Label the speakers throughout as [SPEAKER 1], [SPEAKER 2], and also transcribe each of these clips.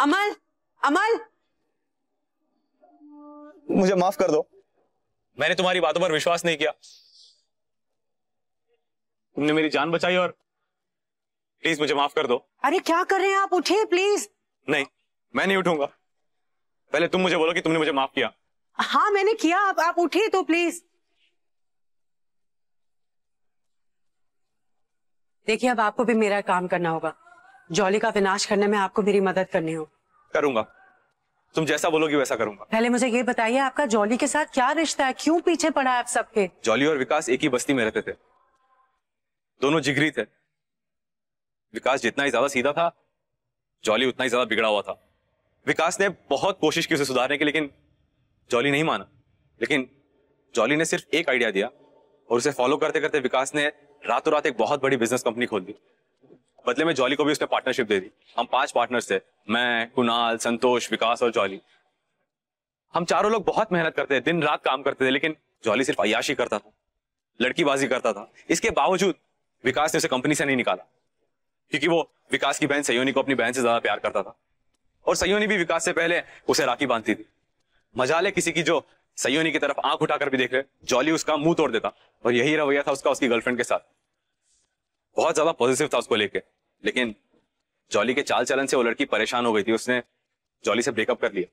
[SPEAKER 1] अमल अमल
[SPEAKER 2] मुझे माफ कर दो मैंने तुम्हारी बातों पर विश्वास नहीं किया तुमने मेरी जान बचाई और प्लीज मुझे माफ कर दो अरे
[SPEAKER 1] क्या कर रहे हैं आप उठे प्लीज
[SPEAKER 2] नहीं मैं नहीं उठूंगा पहले तुम मुझे बोलो कि तुमने मुझे माफ किया
[SPEAKER 1] हाँ मैंने किया आप आप उठिए तो प्लीज देखिए अब आपको भी मेरा काम करना होगा जॉली का विनाश करने में आपको मेरी मदद करनी हो
[SPEAKER 2] करूंगा तुम जैसा बोलोगी वैसा करूंगा
[SPEAKER 1] पहले मुझे ये बताइए आपका जॉली के साथ क्या रिश्ता है क्यों पीछे पड़ा है आप सबके
[SPEAKER 2] जॉली और विकास एक ही बस्ती में रहते थे दोनों जिगरी थे विकास जितना ही ज्यादा सीधा था जॉली उतना ही ज्यादा बिगड़ा हुआ था विकास ने बहुत कोशिश की उसे सुधारने की लेकिन जॉली नहीं माना लेकिन जॉली ने सिर्फ एक आइडिया दिया और उसे फॉलो करते करते विकास ने रातों रात एक बहुत बड़ी बिजनेस कंपनी खोल दी बदले में जॉली को भी उसने पार्टनरशिप दे दी हम पांच पार्टनर्स थे मैं कुणाल संतोष विकास और जॉली हम चारों लोग बहुत मेहनत करते थे दिन रात काम करते थे लेकिन जॉली सिर्फ अयाशी करता था लड़कीबाजी करता था इसके बावजूद विकास ने उसे कंपनी से नहीं निकाला क्योंकि वो विकास की बहन सयोनी को अपनी बहन से ज्यादा प्यार करता था और सयोनी भी विकास से पहले उसे राखी बांधती थी मजा ले किसी की जो सयोनी की तरफ आंख उठाकर भी देख रहे जॉली उसका मुंह तोड़ देता और यही रवैया था उसका उसकी गर्लफ्रेंड के साथ बहुत ज्यादा पॉजिटिव था उसको लेके लेकिन जॉली के चाल चलन से वो लड़की परेशान हो गई थी उसने जॉली से ब्रेकअप कर लिया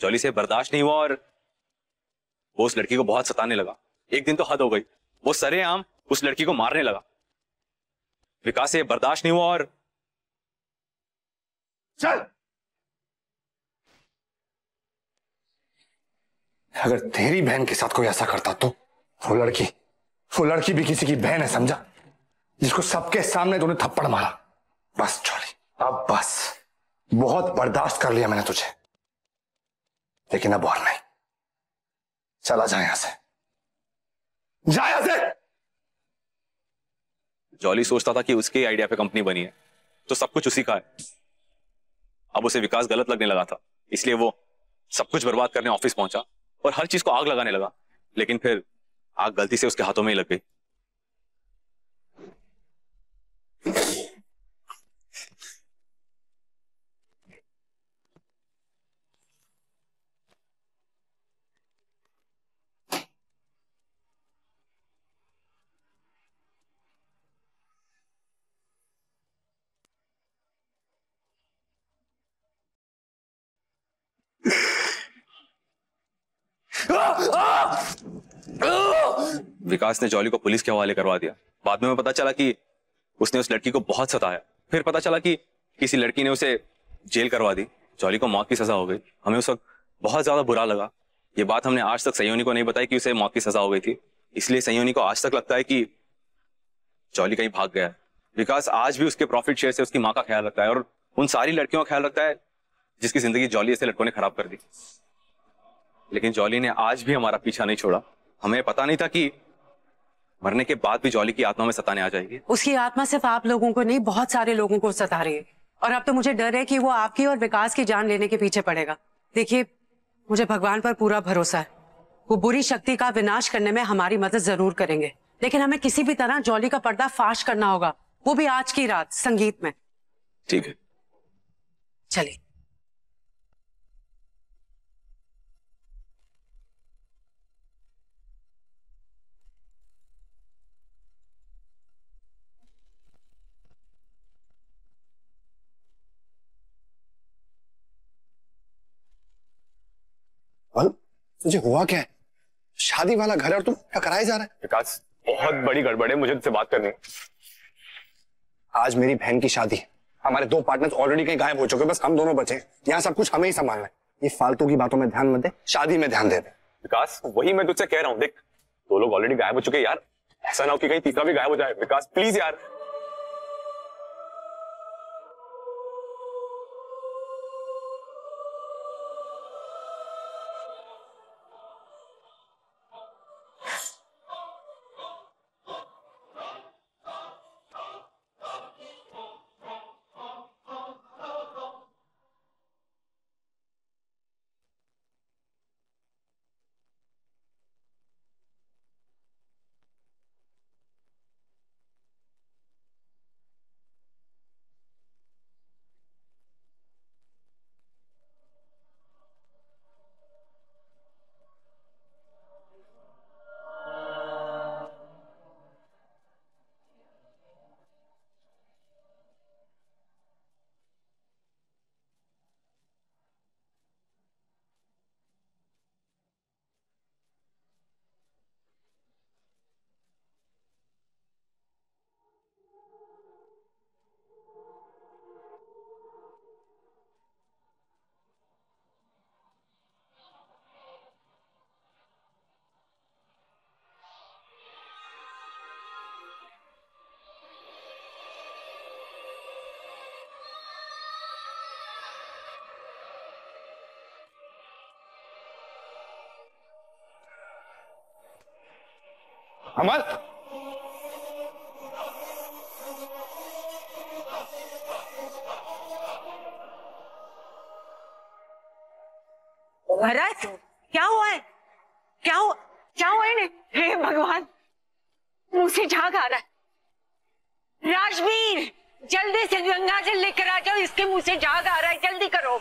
[SPEAKER 2] जॉली से बर्दाश्त नहीं हुआ और वो उस लड़की को बहुत सताने लगा एक दिन तो हद हो गई वो सरेआम उस लड़की को मारने लगा विकास से बर्दाश्त नहीं हुआ और
[SPEAKER 3] चल अगर तेरी बहन के साथ कोई ऐसा करता तो वो लड़की
[SPEAKER 2] वो लड़की भी किसी की बहन है समझा जिसको सबके सामने तूने थप्पड़ मारा बस छोड़ी अब बस बहुत बर्दाश्त कर लिया मैंने तुझे लेकिन अब और नहीं चला जाए यहां से जाए से जॉली सोचता था कि उसके आइडिया पे कंपनी बनी है तो सब कुछ उसी का है अब उसे विकास गलत लगने लगा था इसलिए वो सब कुछ बर्बाद करने ऑफिस पहुंचा और हर चीज को आग लगाने लगा लेकिन फिर आग गलती से उसके हाथों में ही लग गई विकास ने जॉली को पुलिस के हवाले करवा दिया बाद में पता चला कि उसने उस लड़की को बहुत सताया फिर पता चला कि किसी लड़की ने उसे जेल करवा दी जॉली को मौत की सजा हो गई हमें उस वक्त बहुत ज्यादा बुरा लगा ये बात हमने आज तक सयोनी को नहीं बताई कि उसे मौत की सजा हो गई थी इसलिए सयोनी को आज तक लगता है कि जॉली कहीं भाग गया है विकास आज भी उसके प्रॉफिट शेयर से उसकी माँ का ख्याल रखता है और उन सारी लड़कियों का ख्याल रखता है जिसकी जिंदगी जॉली ऐसे लड़कों ने खराब कर दी लेकिन जॉली ने आज भी हमारा पीछा नहीं छोड़ा हमें पता नहीं था कि मरने के बाद भी जॉली की आत्मा में सताने आ जाएगी
[SPEAKER 1] उसकी आत्मा सिर्फ आप लोगों को नहीं बहुत सारे लोगों को सता रही है और अब तो मुझे डर है कि वो आपकी और विकास की जान लेने के पीछे पड़ेगा देखिए मुझे भगवान पर पूरा भरोसा है वो बुरी शक्ति का विनाश करने में हमारी मदद जरूर करेंगे लेकिन हमें किसी भी तरह जॉली का पर्दा फाश करना होगा वो भी आज की रात संगीत में
[SPEAKER 3] ठीक है चलिए
[SPEAKER 2] तुझे हुआ क्या है शादी वाला घर और तुम टकराए जा रहा है विकास बहुत बड़ी गड़बड़ है मुझे तुझसे बात करनी आज मेरी बहन की शादी हमारे दो पार्टनर्स ऑलरेडी कहीं गायब हो चुके बस हम दोनों बचे यहाँ सब कुछ हमें ही संभालना है ये फालतू की बातों में ध्यान मत दे शादी में ध्यान दे दे विकास वही मैं तुझसे कह रहा हूँ देख दो लोग ऑलरेडी गायब हो चुके यार ऐसा ना हो कि कहीं तीसरा भी गायब हो जाए विकास प्लीज यार
[SPEAKER 3] अमर
[SPEAKER 1] महाराज क्या हुआ है क्या हुआ क्या हुआ है हे भगवान मुंह से झाग आ रहा है राजवीर जल्दी से गंगा जल लेकर आ जाओ इसके मुंह से झाग आ रहा है जल्दी करो